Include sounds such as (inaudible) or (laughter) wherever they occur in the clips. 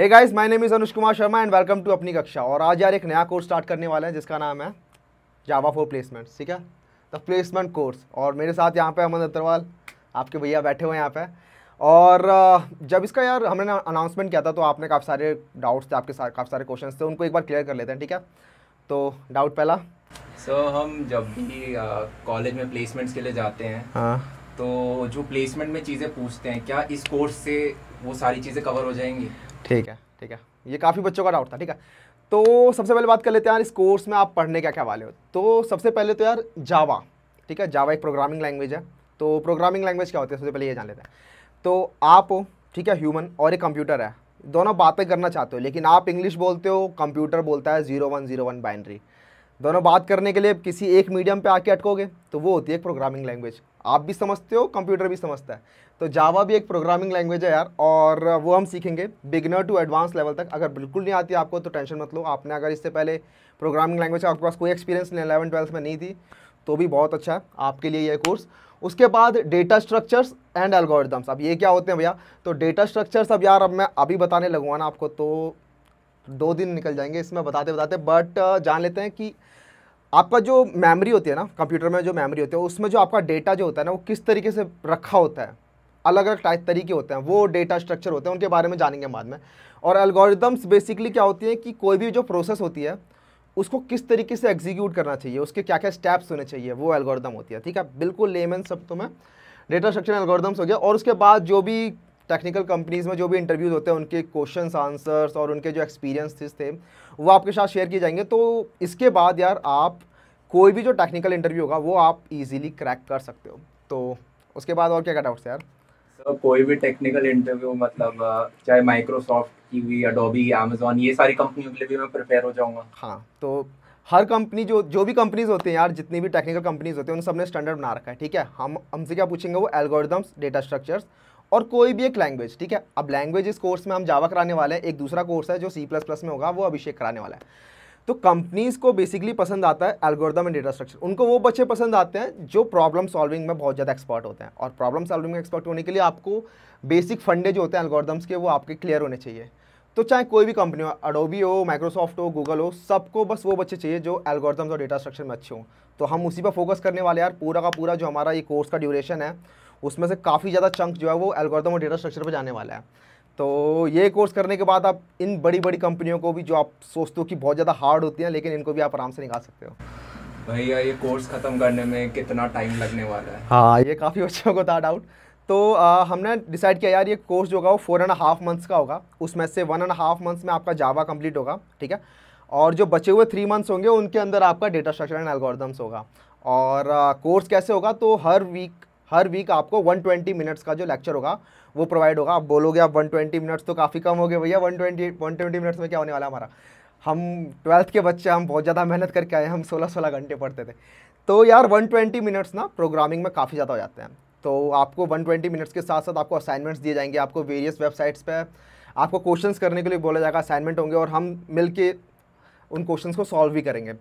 Hey guys my name is Anuj Kumar Sharma and welcome to अपनी कक्षा और आज यार एक नया कोर्स स्टार्ट करने वाले हैं जिसका नाम है जावा फॉर प्लेसमेंट ठीक है द प्लेसमेंट कोर्स और मेरे साथ यहाँ पे अमन अग्रवाल आपके भैया बैठे हुए हैं यहाँ पे और जब इसका यार हमने अनाउंसमेंट किया था तो आपने काफ़ी सारे डाउट्स थे आपके साथ काफ़ी सारे क्वेश्चन थे उनको एक बार क्लियर कर लेते हैं ठीक है तो डाउट पहला सर so, हम जब भी कॉलेज में प्लेसमेंट्स के लिए जाते हैं हाँ तो जो प्लेसमेंट में चीज़ें पूछते हैं क्या इस कोर्स से वो सारी चीज़ें कवर हो जाएंगी ठीक है ठीक है ये काफ़ी बच्चों का डाउट था ठीक है तो सबसे पहले बात कर लेते हैं यार इस कोर्स में आप पढ़ने क्या क्या वाले हो तो सबसे पहले तो यार जावा ठीक है जावा एक प्रोग्रामिंग लैंग्वेज है तो प्रोग्रामिंग लैंग्वेज क्या होती है सबसे पहले ये जान लेते हैं तो आप ठीक है ह्यूमन और एक कंप्यूटर है दोनों बातें करना चाहते हो लेकिन आप इंग्लिश बोलते हो कंप्यूटर बोलता है zero one zero one binary दोनों बात करने के लिए किसी एक मीडियम पे आके अटकोगे तो वो होती है एक प्रोग्रामिंग लैंग्वेज आप भी समझते हो कंप्यूटर भी समझता है तो जावा भी एक प्रोग्रामिंग लैंग्वेज है यार और वो हम सीखेंगे बिगनर टू एडवांस लेवल तक अगर बिल्कुल नहीं आती आपको तो टेंशन मत लो आपने अगर इससे पहले प्रोग्रामिंग लैंग्वेज आपके पास कोई एक्सपीरियंस नहीं अलेवन ट्वेल्थ में नहीं थी तो भी बहुत अच्छा है आपके लिए यह कोर्स उसके बाद डेटा स्ट्रक्चर्स एंड एल्गोरिदम्स अब ये क्या होते हैं भैया तो डेटा स्ट्रक्चर्स अब यार अब मैं अभी बताने लगूँगा ना आपको तो दो दिन निकल जाएंगे इसमें बताते बताते बट uh, जान लेते हैं कि आपका जो मेमोरी होती है ना कंप्यूटर में जो मेमोरी होती है उसमें जो आपका डेटा जो होता है ना वो किस तरीके से रखा होता है अलग अलग टाइप तरीके होते हैं वो डेटा स्ट्रक्चर होते हैं उनके बारे में जानेंगे बाद में और एल्गोरिदम्स बेसिकली क्या होती हैं कि कोई भी जो प्रोसेस होती है उसको किस तरीके से एग्जीक्यूट करना चाहिए उसके क्या क्या स्टेप्स होने चाहिए वो एल्गोरिदम होती है ठीक है बिल्कुल लेमन सब तो मैं डेटा स्ट्रक्चर एल्गोरिदम्स हो गया और उसके बाद जो भी टेक्निकल कंपनीज़ में जो भी इंटरव्यूज़ होते हैं उनके क्वेश्चन आंसर्स और उनके जो एक्सपीरियंस थे वो आपके साथ शेयर किए जाएंगे तो इसके बाद यार आप कोई भी जो टेक्निकल इंटरव्यू होगा वो आप इजीली क्रैक कर सकते हो तो उसके बाद और क्या क्या डाउट्स यार सर कोई भी टेक्निकल इंटरव्यू मतलब चाहे माइक्रोसॉफ्ट की हुई अडोबी अमेजोन ये सारी कंपनियों के लिए भी मैं प्रिपेयर हो जाऊँगा हाँ तो हर कंपनी जो जो भी कंपनीज होते हैं यार जितनी भी टेक्निकल कंपनीज होती हैं उन सब ने स्टैंडर्ड बना रखा है ठीक है हम हमसे क्या पूछेंगे वो एल्गोरिदम्स डेटा स्ट्रक्चर्स और कोई भी एक लैंग्वेज ठीक है अब लैंग्वेज इस कोर्स में हम जावा कराने वाले हैं एक दूसरा कोर्स है जो सी प्लस प्लस में होगा वो अभिषेक कराने वाला है तो कंपनीज़ को बेसिकली पसंद आता है एल्गोरिदम एंड डेटा स्ट्रक्चर उनको वो बच्चे पसंद आते हैं जो प्रॉब्लम सॉल्विंग में बहुत ज़्यादा एक्सपर्ट होते हैं और प्रॉब्लम सॉल्विंग में एक्सपर्ट होने के लिए आपको बेसिक फंडे जो होते हैं एल्गोरिदम्स के वो आपके क्लियर होने चाहिए तो चाहे कोई भी कंपनी हो अडोबी हो माइक्रोसॉफ्ट हो गूगल हो सबको बस वो बच्चे चाहिए जो एल्गोरिदम्स और डेटा स्ट्रक्चर में अच्छे हों तो हम उसी पर फोकस करने वाले यार पूरा का पूरा जो हमारा ये कोर्स का ड्यूरेशन है उसमें से काफ़ी ज़्यादा चंक जो है वो एल्गोरिथम और डेटा स्ट्रक्चर पर जाने वाला है तो ये कोर्स करने के बाद आप इन बड़ी बड़ी कंपनियों को भी जो आप सोचते हो कि बहुत ज़्यादा हार्ड होती हैं लेकिन इनको भी आप आराम से निकाल सकते हो भैया ये कोर्स ख़त्म करने में कितना टाइम लगने वाला है हाँ ये काफ़ी बच्चों को था डाउट तो आ, हमने डिसाइड किया यार ये कोर्स जो होगा वो फोर एंड हाफ मंथ्स का होगा उसमें से वन एंड हाफ मंथ्स में आपका जावा कंप्लीट होगा ठीक है और जो बचे हुए थ्री मंथ्स होंगे उनके अंदर आपका डेटा स्ट्रक्चर एंड एल्गोरिदम्स होगा और कोर्स कैसे होगा तो हर वीक हर वीक आपको 120 मिनट्स का जो लेक्चर होगा वो प्रोवाइड होगा आप बोलोगे आप 120 मिनट्स तो काफ़ी कम हो गए भैया 120 120 मिनट्स में क्या होने वाला हमारा हम ट्वेल्थ के बच्चे हम बहुत ज़्यादा मेहनत करके आए हम सोलह सोलह घंटे पढ़ते थे तो यार 120 मिनट्स ना प्रोग्रामिंग में काफ़ी ज़्यादा हो जाते हैं तो आपको वन मिनट्स के साथ साथ आपको असाइनमेंट्स दिए जाएंगे आपको वेरियस वेबसाइट्स पर आपको क्वेश्चन करने के लिए बोला जाएगा असाइनमेंट होंगे और हम मिल उन क्वेश्चन को सॉल्व भी करेंगे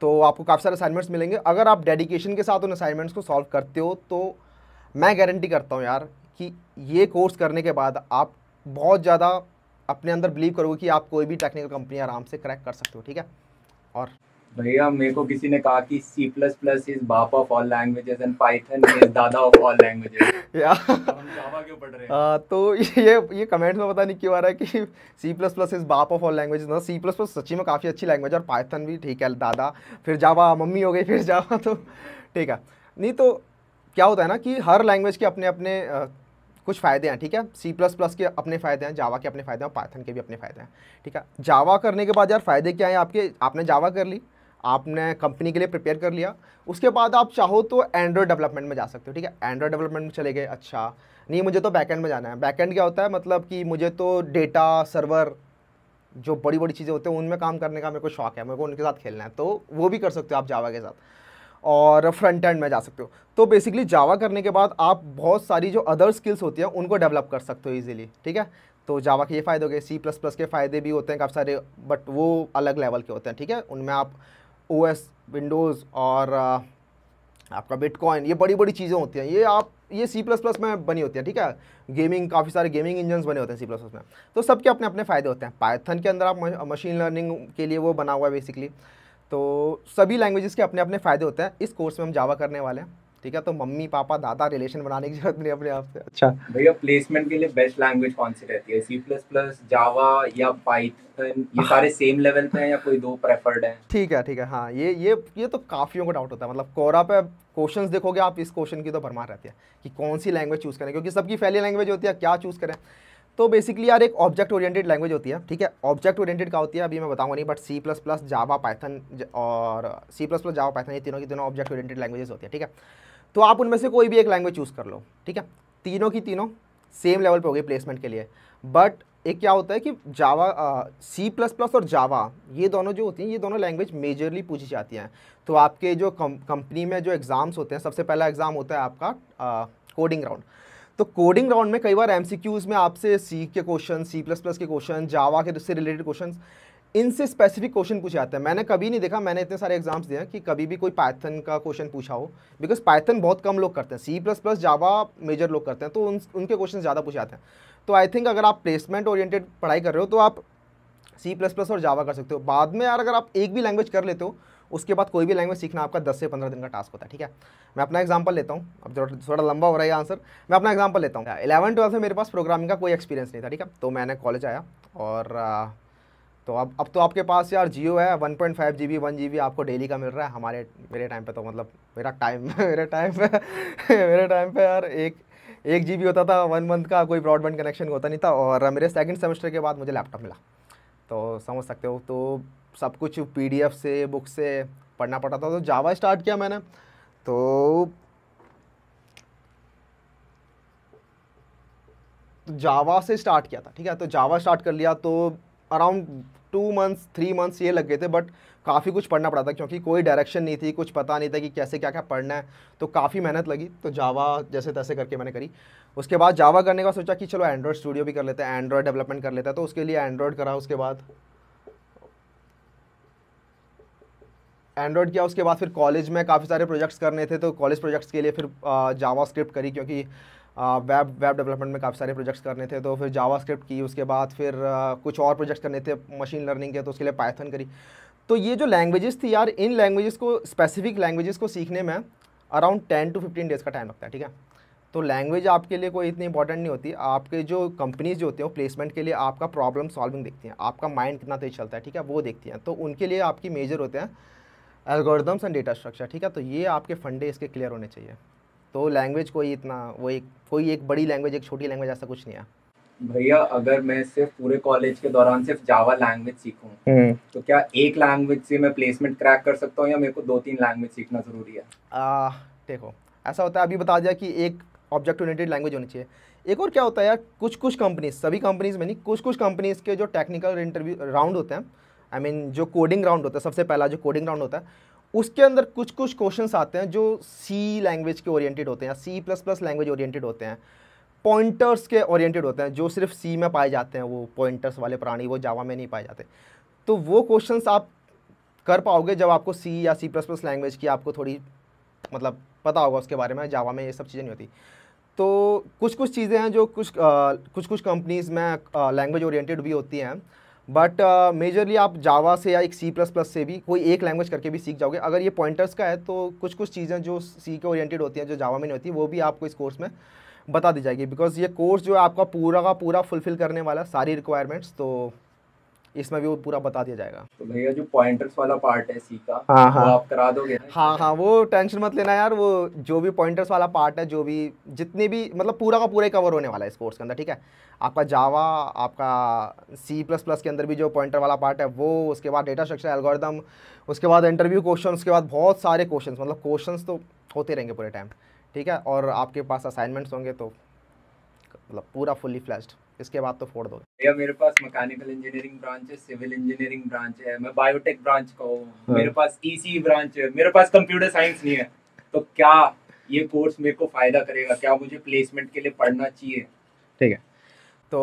तो आपको काफ़ी सारे असाइनमेंट्स मिलेंगे अगर आप डेडिकेशन के साथ उन असाइनमेंट्स को सॉल्व करते हो तो मैं गारंटी करता हूँ यार कि ये कोर्स करने के बाद आप बहुत ज़्यादा अपने अंदर बिलीव करोगे कि आप कोई भी टेक्निकल कंपनी आराम से क्रैक कर सकते हो ठीक है और भैया मेरे को किसी ने कहा कि C++ इज बाप of all languages and Python is दादा ऑफ ऑल लैंग्वेजेस या जावा क्यों पढ़ रहे हैं आ, तो ये ये कमेंट्स में पता नहीं क्यों आ रहा है कि C++ इज बाप ऑफ ऑल लैंग्वेजेस ना C++ सच्ची में काफ़ी अच्छी लैंग्वेज और पाइथन भी ठीक है दादा फिर जावा मम्मी हो गई फिर जावा तो ठीक है नहीं तो क्या होता है ना कि हर लैंग्वेज के अपने अपने कुछ फ़ायदे हैं ठीक है सी प्लस प्लस के अपने फ़ायदे हैं जावा के अपने फ़ायदे हैं पाथन के भी अपने फ़ायदे हैं ठीक है जावा करने के बाद यार फ़ायदे क्या हैं आपके आपने जावा कर ली आपने कंपनी के लिए प्रिपेयर कर लिया उसके बाद आप चाहो तो एंड्रॉयड डेवलपमेंट में जा सकते हो ठीक है एंड्रॉयड डेवलपमेंट में चले गए अच्छा नहीं मुझे तो बैकेंड में जाना है बैकेंड क्या होता है मतलब कि मुझे तो डेटा सर्वर जो बड़ी बड़ी चीज़ें होती हैं उनमें काम करने का मेरे को शौक है मेरे को उनके साथ खेलना है तो वो भी कर सकते हो आप जावा के साथ और फ्रंट एंड में जा सकते हो तो बेसिकली जावा करने के बाद आप बहुत सारी जो अदर स्किल्स होती हैं उनको डेवलप कर सकते हो ईजिली ठीक है तो जावा के ये फ़ायदे हो गए सी प्लस प्लस के फ़ायदे भी होते हैं काफ़ी सारे बट वो अलग लेवल के होते हैं ठीक है उनमें आप ओ एस विंडोज़ और आपका बिटकॉइन ये बड़ी बड़ी चीज़ें होती हैं ये आप ये सी प्लस प्लस में बनी होती है ठीक है गेमिंग काफ़ी सारे गेमिंग इंजन बने होते हैं सी प्लस प्लस में तो सबके अपने अपने फ़ायदे होते हैं पाइथन के अंदर आप मशीन लर्निंग के लिए वो बना हुआ है बेसिकली तो सभी लैंग्वेजेस के अपने अपने फ़ायदे होते हैं इस कोर्स में हम जावा करने वाले हैं ठीक है तो मम्मी पापा दादा रिलेशन बनाने की जरूरत नहीं अपने आप से अच्छा भैया प्लेसमेंट के लिए बेस्ट लैंग्वेज कौन सी रहती है सी प्लस प्लस जावा या पाइथन ये हाँ। सारे सेम लेवल पे हैं या कोई दो प्रेफर्ड हैं ठीक है ठीक है हाँ ये ये ये तो काफ़ियों को डाउट होता है मतलब कोरा पे क्वेश्चन देखोगे आप इस क्वेश्चन की तो भरमार रहती है कि कौन सी लैंग्वेज चूज़ करें क्योंकि सबकी फैली लैंग्वेज होती है क्या चूज़ करें तो बेसिकली यार एक ऑब्जेक्ट ओरिएंटेड लैंग्वेज होती है ठीक है ऑब्जेक्ट ओरिएंटेड का होती है अभी मैं बताऊंगा नहीं but C plus plus Java Python और C plus plus Java Python ये तीनों की तीनों ऑब्जेक्ट ओरिएंटेड लैंग्वेज होती है ठीक है तो आप उनमें से कोई भी एक लैंग्वेज चूज़ कर लो ठीक है तीनों की तीनों सेम लेवल पर होगी प्लेसमेंट के लिए बट एक क्या होता है कि जावा सी प्लस प्लस और जावा ये दोनों जो होती हैं ये दोनों लैंग्वेज मेजरली पूछी जाती हैं तो आपके जो कंपनी में जो एग्ज़ाम्स होते हैं सबसे पहला एग्ज़ाम होता है आपका कोडिंग राउंड तो कोडिंग राउंड में कई बार एम में आपसे सी के क्वेश्चन सी प्लस प्लस के क्वेश्चन जावा के उससे रिलेटेड क्वेश्चन इनसे स्पेसिफिक क्वेश्चन पूछे जाते हैं मैंने कभी नहीं देखा मैंने इतने सारे एग्जाम्स दिए कि कभी भी कोई पाइथन का क्वेश्चन पूछा हो बिकॉज पाइथन बहुत कम लोग करते हैं C plus plus Java major लोग करते हैं तो उन, उनके क्वेश्चन ज़्यादा पूछे जाते हैं तो आई थिंक अगर आप प्लेसमेंट ओरिएंटेड पढ़ाई कर रहे हो तो आप सी प्लस प्लस और जावा कर सकते हो बाद में यार अगर आप एक भी लैंग्वेज कर लेते हो उसके बाद कोई भी लैंग्वेज सीखना आपका दस से पंद्रह दिन का टास्क होता है ठीक है मैं अपना एग्जाम्पल लेता हूँ अब थोड़ा थोड़ा लंबा हो रहा है आंसर मैं अपना एग्जाम्पल लेता हूँ इलेवन ट्वेल्थ में मेरे पास प्रोग्रामिंग का कोई एक्सपीरियंस नहीं था ठीक है तो मैंने कॉलेज आया और तो अब अब तो आपके पास यार जियो है one point five G B one G B आपको डेली का मिल रहा है हमारे मेरे टाइम पे तो मतलब मेरा टाइम (laughs) मेरे टाइम पे (laughs) मेरे टाइम पे यार एक एक जी बी होता था वन मंथ का कोई ब्रॉडबैंड कनेक्शन होता नहीं था और मेरे सेकंड सेमेस्टर के बाद मुझे लैपटॉप मिला तो समझ सकते हो तो सब कुछ पीडीएफ से बुक से पढ़ना पड़ता था तो जावा स्टार्ट किया मैंने तो जावा से स्टार्ट किया था ठीक है तो जावा स्टार्ट कर लिया तो around two months three months ये लग गए थे बट काफ़ी कुछ पढ़ना पड़ा था क्योंकि कोई डायरेक्शन नहीं थी कुछ पता नहीं था कि कैसे क्या क्या पढ़ना है तो काफ़ी मेहनत लगी तो जावा जैसे तैसे करके मैंने करी उसके बाद जावा करने का सोचा कि चलो एंड्रॉयड स्टूडियो भी कर लेते हैं एंड्रॉयड डेवलपमेंट कर लेते हैं तो उसके लिए एंड्रॉयड करा उसके बाद एंड्रॉयड किया उसके बाद फिर कॉलेज में काफ़ी सारे प्रोजेक्ट्स करने थे तो कॉलेज प्रोजेक्ट्स के लिए फिर जावा स्क्रिप्ट करी क्योंकि वेब वेब डेवलपमेंट में काफ़ी सारे प्रोजेक्ट्स करने थे तो फिर जावा स्क्रिप्ट की उसके बाद फिर कुछ और प्रोजेक्ट्स करने थे मशीन लर्निंग के तो उसके लिए पाइथन करी तो ये जो लैंग्वेजेस थी यार इन लैंग्वेजेस को स्पेसिफिक लैंग्वेजेस को सीखने में around ten to fifteen days का टाइम लगता है ठीक है तो लैंग्वेज आपके लिए कोई इतनी इंपॉर्टेंट नहीं होती आपके जो कंपनीज जो होती हैं प्लेसमेंट के लिए आपका प्रॉब्लम सॉल्विंग देखती हैं आपका माइंड कितना तेज चलता है ठीक है वो देखती हैं तो उनके लिए आपकी मेजर होते हैं एल्गोरिदम्स एंड डेटा स्ट्रक्चर ठीक है तो ये आपके फंडे इसके क्लियर होने चाहिए तो लैंग्वेज कोई इतना वो एक कोई एक बड़ी लैंग्वेज एक छोटी लैंग्वेज ऐसा कुछ नहीं है भैया अगर मैं सिर्फ पूरे कॉलेज के दौरान सिर्फ जावा लैंग्वेज सीखूं हम्म। तो क्या एक लैंग्वेज से मैं प्लेसमेंट क्रैक कर सकता हूँ या मेरे को दो तीन लैंग्वेज सीखना ज़रूरी है आ, देखो ऐसा होता है अभी बता दिया कि एक ऑब्जेक्ट ओरिएंटेड लैंग्वेज होनी चाहिए एक और क्या होता है यार कुछ कुछ कंपनीज सभी कंपनीज में नहीं कुछ कुछ कंपनीज के जो टेक्निकल इंटरव्यू राउंड होते हैं आई I मीन mean, जो कोडिंग राउंड होता है सबसे पहला जो कोडिंग राउंड होता है उसके अंदर कुछ कुछ क्वेश्चंस आते हैं जो सी लैंग्वेज के ओरिएंटेड होते हैं C plus plus language oriented होते हैं पॉइंटर्स के ओरिएंटेड होते हैं जो सिर्फ सी में पाए जाते हैं वो पॉइंटर्स वाले प्राणी वो जावा में नहीं पाए जाते तो वो क्वेश्चंस आप कर पाओगे जब आपको सी या सी प्लस प्लस लैंग्वेज की आपको थोड़ी मतलब पता होगा उसके बारे में जावा में ये सब चीज़ें नहीं होती तो कुछ कुछ चीज़ें हैं जो कुछ आ, कुछ कुछ कंपनीज़ में लैंग्वेज ओरिएंटेड भी होती हैं बट मेजरली uh, आप जावा से या एक सी प्लस प्लस से भी कोई एक लैंग्वेज करके भी सीख जाओगे अगर ये पॉइंटर्स का है तो कुछ कुछ चीज़ें जो सी के ओरिएंटेड होती हैं जो जावा में नहीं होती वो भी आपको इस कोर्स में बता दी जाएगी बिकॉज ये कोर्स जो है आपका पूरा का पूरा फुलफिल करने वाला सारी रिक्वायरमेंट्स तो इसमें भी वो पूरा बता दिया जाएगा तो भैया जो पॉइंटर्स वाला पार्ट है सी का हाँ हाँ आप करा दोगे हाँ हाँ वो टेंशन मत लेना यार वो जो भी पॉइंटर्स वाला पार्ट है जो भी जितने भी मतलब पूरा का पूरा कवर होने वाला है इस कोर्स के अंदर ठीक है आपका जावा आपका सी प्लस प्लस के अंदर भी जो पॉइंटर वाला पार्ट है वो उसके बाद डेटा स्ट्रक्चर एल्गोरिदम उसके बाद इंटरव्यू क्वेश्चन उसके बाद बहुत सारे क्वेश्चन मतलब क्वेश्चन तो होते रहेंगे पूरे टाइम ठीक है और आपके पास असाइनमेंट्स होंगे तो मतलब पूरा फुली फ्लैश्ड इसके बाद तो फोड़ दो भैया मेरे पास मैकेनिकल इंजीनियरिंग ब्रांच है सिविल इंजीनियरिंग ब्रांच है मैं बायोटेक ब्रांच का हूँ हाँ। मेरे पास ईसी e ब्रांच e है मेरे पास कंप्यूटर साइंस नहीं है तो क्या ये कोर्स मेरे को फायदा करेगा क्या मुझे प्लेसमेंट के लिए पढ़ना चाहिए ठीक है तो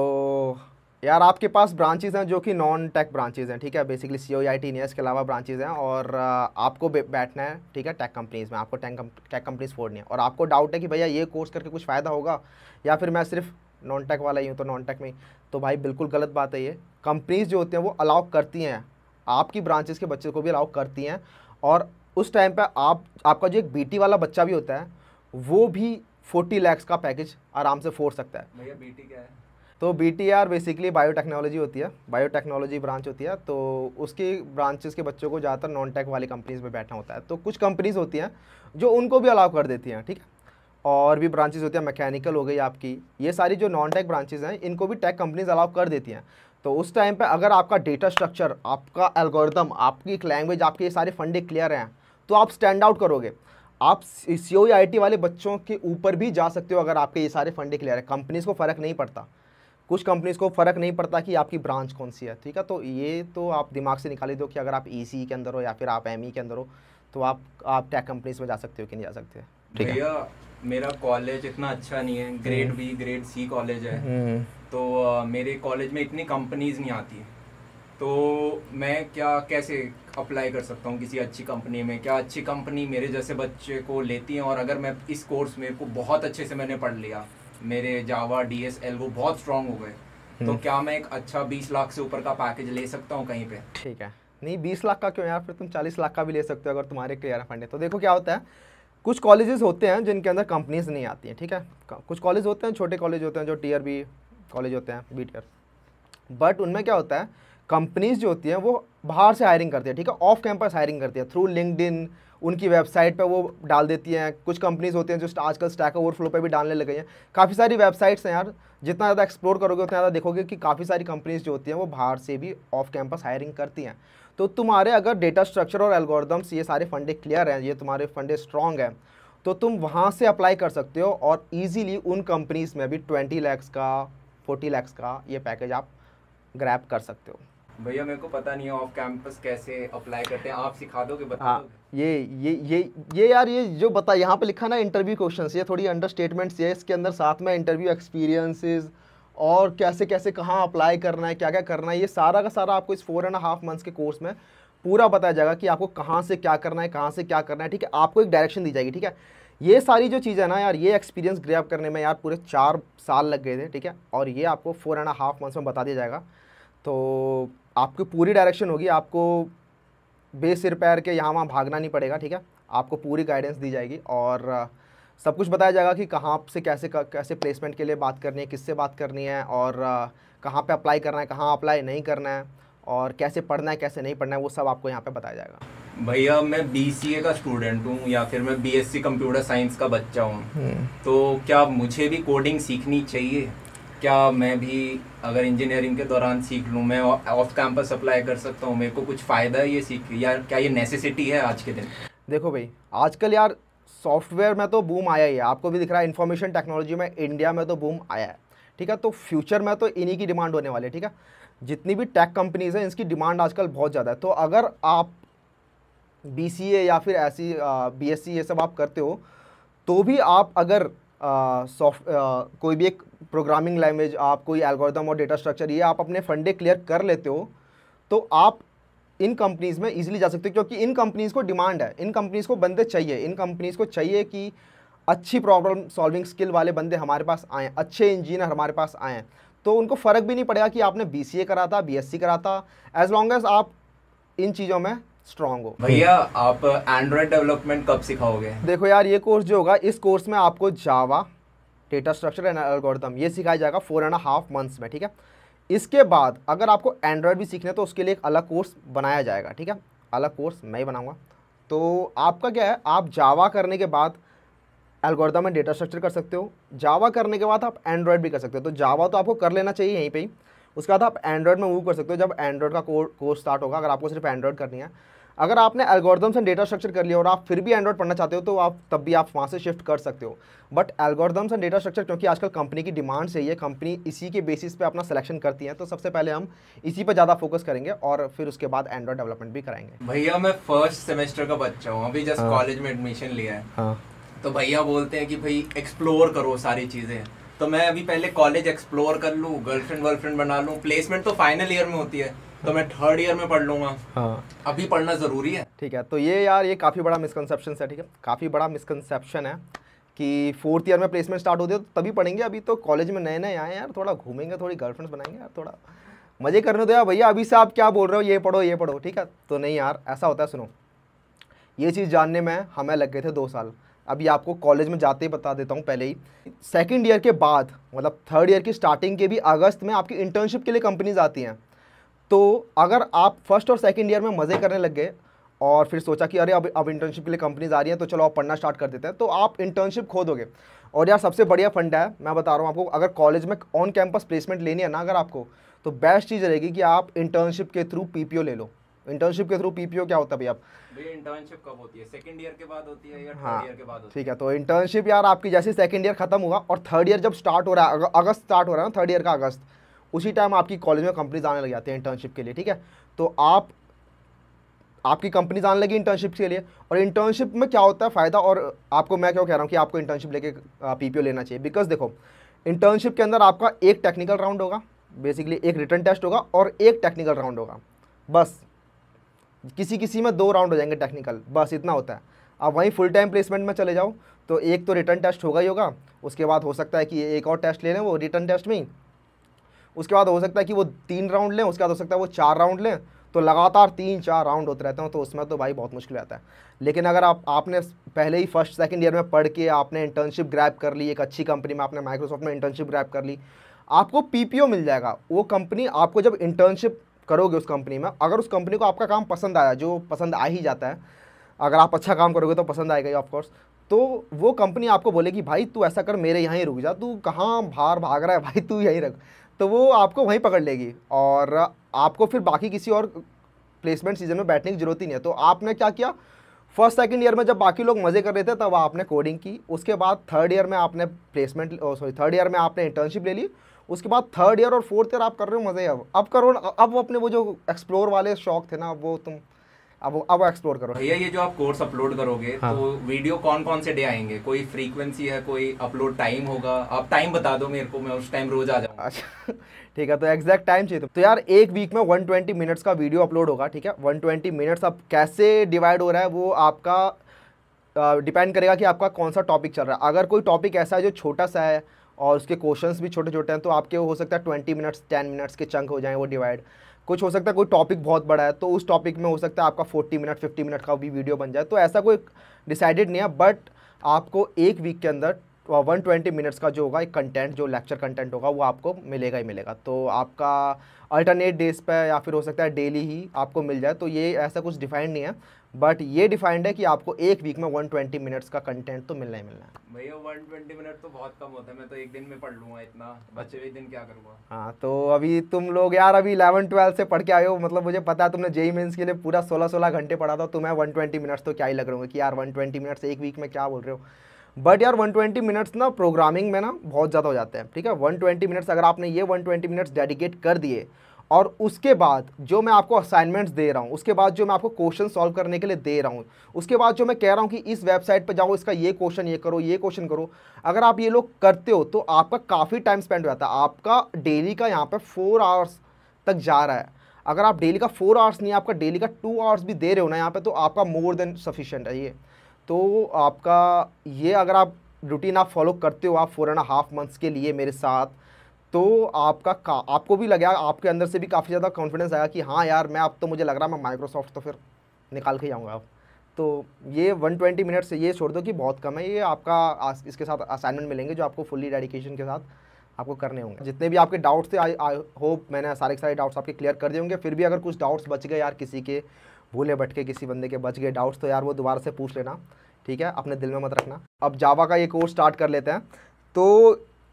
यार आपके पास ब्रांचेज हैं जो कि नॉन टेक ब्रांचेज हैं ठीक है basically C O I T के अलावा ब्रांचेज हैं और आपको बैठना है ठीक है टेक कंपनीज में आपको टेक टेक कंपनीज फोड़नी है और आपको डाउट है कि भैया ये कोर्स करके कुछ फ़ायदा होगा या फिर मैं सिर्फ नॉन टेक वाला ही हूँ तो नॉन टेक में तो भाई बिल्कुल गलत बात है ये कंपनीज जो होती हैं वो अलाउ करती हैं आपकी ब्रांचेज के बच्चे को भी अलाउ करती हैं और उस टाइम पर आप आपका जो एक बीटी वाला बच्चा भी होता है वो भी फोर्टी लैक्स का पैकेज आराम से फोड़ सकता है भैया बीटी क्या है तो बी बेसिकली बायोटेक्नोलॉजी होती है बायोटेक्नोलॉजी ब्रांच होती है तो उसकी ब्रांचेस के बच्चों को ज़्यादातर नॉन टेक वाली कंपनीज में बैठना होता है तो कुछ कंपनीज़ होती हैं जो उनको भी अलाउ कर देती हैं ठीक है और भी ब्रांचेज होती हैं मैकेनिकल हो गई आपकी ये सारी जो नॉन टेक ब्रांचेज हैं इनको भी टेक कंपनीज अलाउ कर देती हैं तो उस टाइम पर अगर आपका डेटा स्ट्रक्चर आपका एल्गोरिदम आपकी एक लैंग्वेज आपके ये सारे फंडे क्लियर हैं तो आप स्टैंड आउट करोगे आप सी ओ e वाले बच्चों के ऊपर भी जा सकते हो अगर आपके ये सारे फंडे क्लियर हैं कंपनीज़ को फ़र्क नहीं पड़ता कुछ कंपनीज़ को फ़र्क नहीं पड़ता कि आपकी ब्रांच कौन सी है ठीक है तो ये तो आप दिमाग से निकाली दो कि अगर आप ई e के अंदर हो या फिर आप एम e के अंदर हो तो आप आप टेक कंपनीज में जा सकते हो कि नहीं जा सकते ठीक है मेरा कॉलेज इतना अच्छा नहीं है grade B grade C college है हम्म। तो मेरे कॉलेज में इतनी कंपनीज नहीं आती तो मैं क्या कैसे अप्लाई कर सकता हूँ किसी अच्छी कंपनी में क्या अच्छी कंपनी मेरे जैसे बच्चे को लेती हैं और अगर मैं इस कोर्स में को बहुत अच्छे से मैंने पढ़ लिया मेरे जावा डी एस एल वो बहुत स्ट्रांग हो गए तो हम्म। क्या मैं एक अच्छा बीस लाख से ऊपर का पैकेज ले सकता हूँ कहीं पे ठीक है नहीं बीस लाख का क्यों यार फिर तुम चालीस लाख का भी ले सकते हो अगर तुम्हारे क्लियर फंड है तो देखो क्या होता है कुछ कॉलेजेस होते हैं जिनके अंदर कंपनीज नहीं आती हैं ठीक है कुछ कॉलेज होते हैं छोटे कॉलेज होते हैं जो टीयर बी कॉलेज होते हैं बी आर बट उनमें क्या होता है कंपनीज जो होती हैं वो बाहर से हायरिंग करती है ठीक है ऑफ कैंपस हायरिंग करती है थ्रू लिंकड उनकी वेबसाइट पर वो डाल देती हैं कुछ कंपनीज़ होती हैं जो आजकल स्टैक ओवरफ्लो पर भी डालने लगे हैं काफ़ी सारी वेबसाइट्स हैं यार जितना ज़्यादा एक्सप्लोर करोगे उतना ज़्यादा देखोगे कि काफ़ी सारी कंपनीज़ जो होती हैं वो बाहर से भी ऑफ कैंपस हायरिंग करती हैं तो तुम्हारे अगर डेटा स्ट्रक्चर और एल्गोरिदम्स ये सारे फंडे क्लियर हैं ये तुम्हारे फंडे स्ट्रॉन्ग हैं तो तुम वहाँ से अप्लाई कर सकते हो और ईजिली उन कंपनीज़ में भी ट्वेंटी लैक्स का फोर्टी लैक्स का ये पैकेज आप ग्रैप कर सकते हो भैया मेरे को पता नहीं है ऑफ कैंपस कैसे अप्लाई करते हैं आप सिखा दोगे बता हाँ ये ये ये ये यार ये जो बता यहाँ पे लिखा ना इंटरव्यू क्वेश्चंस ये थोड़ी अंडर स्टेटमेंट्स है इसके अंदर साथ में इंटरव्यू एक्सपीरियंसेस और कैसे कैसे कहाँ अप्लाई करना है क्या क्या करना है ये सारा का सारा आपको इस फोर एंड हाफ मंथ्स के कोर्स में पूरा बताया जाएगा कि आपको कहाँ से क्या करना है कहाँ से क्या करना है ठीक है आपको एक डायरेक्शन दी जाएगी ठीक है ये सारी जो चीज़ है ना यार ये एक्सपीरियंस ग्रैप करने में यार पूरे चार साल लग गए थे ठीक है और ये आपको फोर एंड हाफ मंथ्स में बता दिया जाएगा तो आपकी पूरी डायरेक्शन होगी आपको बेसिर पैर के यहाँ वहाँ भागना नहीं पड़ेगा ठीक है आपको पूरी गाइडेंस दी जाएगी और सब कुछ बताया जाएगा कि कहाँ से कैसे कैसे प्लेसमेंट के लिए बात करनी है किससे बात करनी है और कहाँ पे अप्लाई करना है कहाँ अप्लाई नहीं करना है और कैसे पढ़ना है कैसे नहीं पढ़ना है वो सब आपको यहाँ पे बताया जाएगा भैया मैं बी का स्टूडेंट हूँ या फिर मैं बी कंप्यूटर साइंस का बच्चा हूँ हम्म। तो क्या मुझे भी कोडिंग सीखनी चाहिए क्या मैं भी अगर इंजीनियरिंग के दौरान सीख लूँ मैं ऑफ कैंपस अप्लाई कर सकता हूँ मेरे को कुछ फ़ायदा है ये सीख या क्या ये नेसेसिटी है आज के दिन देखो भाई आजकल यार सॉफ्टवेयर में तो बूम आया ही है आपको भी दिख रहा है इन्फॉर्मेशन टेक्नोलॉजी में इंडिया में तो बूम आया है ठीक है तो फ्यूचर में तो इन्हीं की डिमांड होने वाली है ठीक है जितनी भी टेक कंपनीज़ हैं इसकी डिमांड आजकल बहुत ज़्यादा है तो अगर आप बी या फिर ऐसी बी ये सब आप करते हो तो भी आप अगर सॉफ्ट कोई भी एक प्रोग्रामिंग लैंग्वेज आप कोई एल्गोरिदम और डेटा स्ट्रक्चर ये आप अपने फंडे क्लियर कर लेते हो तो आप इन कंपनीज़ में इजीली जा सकते हो क्योंकि इन कंपनीज़ को डिमांड है इन कंपनीज़ को बंदे चाहिए इन कंपनीज़ को चाहिए कि अच्छी प्रॉब्लम सॉल्विंग स्किल वाले बंदे हमारे पास आएँ अच्छे इंजीनियर हमारे पास आएँ तो उनको फ़र्क भी नहीं पड़ेगा कि आपने बी सी ए करा था बी एस सी करा था एज लॉन्ग एज आप इन चीज़ों में स्ट्रांग हो भैया आप एंड्रॉयड डेवलपमेंट कब सिखाओगे देखो यार ये कोर्स जो होगा इस कोर्स में आपको Java data structure and algorithm ये सिखाया जाएगा फोर एंड हाफ मंथ्स में ठीक है इसके बाद अगर आपको एंड्रॉयड भी सीखना है तो उसके लिए एक अलग कोर्स बनाया जाएगा ठीक है अलग कोर्स मैं ही बनाऊँगा तो आपका क्या है आप जावा करने के बाद एल्गोरिथम में डेटा स्ट्रक्चर कर सकते हो जावा करने के बाद आप एंड्रॉयड भी कर सकते हो तो जावा तो आपको कर लेना चाहिए यहीं पर ही उसके बाद आप एंड्रॉयड में मूव कर सकते हो जब एंड्रॉयड का कोर्स स्टार्ट होगा अगर आपको सिर्फ एंड्रॉयड करनी है अगर आपने एल्गोरिदम्स एंड डेटा स्ट्रक्चर कर लिया और आप फिर भी एंड्रॉइड पढ़ना चाहते हो तो आप तब भी आप वहाँ से शिफ्ट कर सकते हो but algorithms and data structure क्योंकि आजकल कंपनी की डिमांड से ये कंपनी इसी के बेसिस पे अपना सिलेक्शन करती है तो सबसे पहले हम इसी पर ज़्यादा फोकस करेंगे और फिर उसके बाद एंड्रॉइड डेवलपमेंट भी कराएंगे भैया मैं फर्स्ट सेमेस्टर का बच्चा हूँ अभी जस्ट कॉलेज हाँ। में एडमिशन लिया है हाँ तो भैया बोलते हैं कि भाई एक्सप्लोर करो सारी चीज़ें तो मैं अभी पहले कॉलेज एक्सप्लोर कर लूँ गर्लफ्रेंड वर्लफ्रेंड बना लूँ प्लेसमेंट तो फाइनल ईयर में होती है तो मैं थर्ड ईयर में पढ़ लूंगा हाँ अभी पढ़ना ज़रूरी है ठीक है तो ये यार ये काफ़ी बड़ा मिसकनसेप्शन है ठीक है काफ़ी बड़ा मिसकनसेप्शन है कि फोर्थ ईयर में प्लेसमेंट स्टार्ट होती है तो तभी पढ़ेंगे अभी तो कॉलेज में नए नए आए यार थोड़ा घूमेंगे थोड़ी गर्लफ्रेंड्स बनाएंगे यार थोड़ा मज़े करने दो तो यार भैया अभी से आप क्या बोल रहे हो ये पढ़ो ये पढ़ो ठीक है तो नहीं यार ऐसा होता है सुनो ये चीज़ जानने में हमें लग गए थे दो साल अभी आपको कॉलेज में जाते ही बता देता हूँ पहले ही सेकेंड ईयर के बाद मतलब थर्ड ईयर की स्टार्टिंग के भी अगस्त में आपकी इंटर्नशिप के लिए कंपनीज आती हैं तो अगर आप फर्स्ट और सेकेंड ईयर में मज़े करने लग गए और फिर सोचा कि अरे अब अब इंटर्नशिप के लिए कंपनीज आ रही हैं तो चलो आप पढ़ना स्टार्ट कर देते हैं तो आप इंटर्नशिप खो दोगे और यार सबसे बढ़िया फंड है मैं बता रहा हूँ आपको अगर कॉलेज में ऑन कैंपस प्लेसमेंट लेनी है ना अगर आपको तो बेस्ट चीज़ रहेगी कि आप इंटर्नशिप के थ्रू पीपीओ ले लो इंटर्नशिप के थ्रू पीपीओ क्या होता है भैया भैया इंटर्नशिप कब होती है सेकंड ईयर के बाद होती है या हाँ ईयर के बाद होती ठीक है तो इंटर्नशिप यार आपकी जैसे सेकंड ईयर खत्म हुआ और थर्ड ईयर जब स्टार्ट हो रहा है अगस्त स्टार्ट हो रहा है ना थर्ड ईयर का अगस्त उसी टाइम आपकी कॉलेज में कंपनीज आने लग जाती हैं इंटर्नशिप के लिए ठीक है तो आप आपकी कंपनीज आने लगी इंटर्नशिप के लिए और इंटर्नशिप में क्या होता है फ़ायदा और आपको मैं क्यों कह रहा हूँ कि आपको इंटर्नशिप लेके पीपीओ लेना चाहिए बिकॉज देखो इंटर्नशिप के अंदर आपका एक टेक्निकल राउंड होगा बेसिकली एक रिटर्न टेस्ट होगा और एक टेक्निकल राउंड होगा बस किसी किसी में दो राउंड हो जाएंगे टेक्निकल बस इतना होता है अब वहीं फुल टाइम प्लेसमेंट में चले जाओ तो एक तो रिटर्न टेस्ट होगा ही होगा उसके बाद हो सकता है कि एक और टेस्ट ले लें वो रिटर्न टेस्ट में उसके बाद हो सकता है कि वो तीन राउंड लें उसके बाद हो सकता है वो चार राउंड लें तो लगातार तीन चार राउंड होते रहते हैं तो उसमें तो भाई बहुत मुश्किल आता है लेकिन अगर आप आपने पहले ही फर्स्ट सेकेंड ईयर में पढ़ के आपने इंटर्नशिप ग्रैप कर ली एक अच्छी कंपनी में आपने माइक्रोसॉफ्ट में इंटर्नशिप ग्रैप कर ली आपको पीपीओ मिल जाएगा वो कंपनी आपको जब इंटर्नशिप करोगे उस कंपनी में अगर उस कंपनी को आपका काम पसंद आया जो पसंद आ ही जाता है अगर आप अच्छा काम करोगे तो पसंद आएगा ही ऑफकोर्स तो वो कंपनी आपको बोलेगी भाई तू ऐसा कर मेरे यहाँ ही रुक जा तू कहाँ बाहर भाग रहा है भाई तू यहीं रख तो वो आपको वहीं पकड़ लेगी और आपको फिर बाकी किसी और प्लेसमेंट सीजन में बैठने की जरूरत ही नहीं है तो आपने क्या किया फर्स्ट सेकंड ईयर में जब बाकी लोग मज़े कर रहे थे तब आपने कोडिंग की उसके बाद थर्ड ईयर में आपने प्लेसमेंट सॉरी थर्ड ईयर में आपने इंटर्नशिप ले ली उसके बाद थर्ड ईयर और फोर्थ ईयर आप कर रहे हो मज़े अब अब करो अब अपने वो जो एक्सप्लोर वाले शौक थे ना वो तुम अब अब एक्सप्लोर करो भैया ये जो आप कोर्स अपलोड करोगे हाँ। तो वीडियो कौन कौन से डे आएंगे कोई फ्रीक्वेंसी है कोई अपलोड टाइम होगा आप टाइम बता दो मेरे को मैं उस टाइम रोज आ जाऊँ अच्छा ठीक है तो एग्जैक्ट टाइम चाहिए तो।, तो यार एक वीक में 120 मिनट्स का वीडियो अपलोड होगा ठीक है 120 मिनट्स अब कैसे डिवाइड हो रहा है वो आपका डिपेंड uh, करेगा कि आपका कौन सा टॉपिक चल रहा है अगर कोई टॉपिक ऐसा है जो छोटा सा है और उसके क्वेश्चंस भी छोटे छोटे हैं तो आपके वो हो सकता है ट्वेंटी मिनट्स टेन मिनट्स के चंक हो जाएं वो डिवाइड कुछ हो सकता है कोई टॉपिक बहुत बड़ा है तो उस टॉपिक में हो सकता है आपका 40 मिनट 50 मिनट का भी वीडियो बन जाए तो ऐसा कोई डिसाइडेड नहीं है बट आपको एक वीक के अंदर वन ट्वेंटी मिनट्स का जो होगा एक कंटेंट जो लेक्चर कंटेंट होगा वो आपको मिलेगा ही मिलेगा तो आपका अल्टरनेट डेज पर या फिर हो सकता है डेली ही आपको मिल जाए तो ये ऐसा कुछ डिफाइंड नहीं है बट ये डिफाइंड है कि आपको एक वीक में वन ट्वेंटी मिनट्स का कंटेंट तो मिलना ही मिलना है भैया ट्वेंटी मिनट तो बहुत कम होता है मैं तो एक दिन में पढ़ लूँगा इतना बच्चे भी दिन क्या करूँगा हाँ तो अभी तुम लोग यार अभी इलेवन ट्वेल्थ से पढ़ के आए हो मतलब मुझे पता है तुमने जेई मीन्स e e के लिए पूरा सोलह सोलह घंटे पढ़ा था तुम्हें वन मिनट्स तो क्या ही लग रहा हूँ कि यार वन मिनट्स एक वीक में क्या बोल रहे हो बट यार 120 मिनट्स ना प्रोग्रामिंग में ना बहुत ज़्यादा हो जाते हैं ठीक है 120 मिनट्स अगर आपने ये 120 मिनट्स डेडिकेट कर दिए और उसके बाद जो मैं आपको असाइनमेंट्स दे रहा हूँ उसके बाद जो मैं आपको क्वेश्चन सॉल्व करने के लिए दे रहा हूँ उसके बाद जो मैं कह रहा हूँ कि इस वेबसाइट पर जाओ इसका ये क्वेश्चन ये करो ये क्वेश्चन करो अगर आप ये लोग करते हो तो आपका काफ़ी टाइम स्पेंड हो जाता है आपका डेली का यहाँ पर फोर आवर्स तक जा रहा है अगर आप डेली का फोर आवर्स नहीं आपका डेली का टू आवर्स भी दे रहे हो ना यहाँ पर तो आपका मोर देन सफिशेंट है ये तो आपका ये अगर आप रूटीन आप फॉलो करते हो आप फोर एंड हाफ मंथ्स के लिए मेरे साथ तो आपका का, आपको भी लगेगा आपके अंदर से भी काफ़ी ज़्यादा कॉन्फिडेंस आया कि हाँ यार मैं अब तो मुझे लग रहा मैं माइक्रोसॉफ्ट तो फिर निकाल के जाऊँगा अब तो ये 120 ट्वेंटी मिनट से ये छोड़ दो कि बहुत कम है ये आपका इसके साथ असाइनमेंट मिलेंगे जो आपको फुल्ली डेडिकेशन के साथ आपको करने होंगे जितने भी आपके डाउट्स थे आई आई होप मैंने सारे के सारे डाउट्स आपके क्लियर कर दिए होंगे फिर भी अगर कुछ डाउट्स बच गए यार किसी के भूले भटके किसी बंदे के बच गए डाउट्स तो यार वो दोबारा से पूछ लेना ठीक है अपने दिल में मत रखना अब जावा का ये कोर्स स्टार्ट कर लेते हैं तो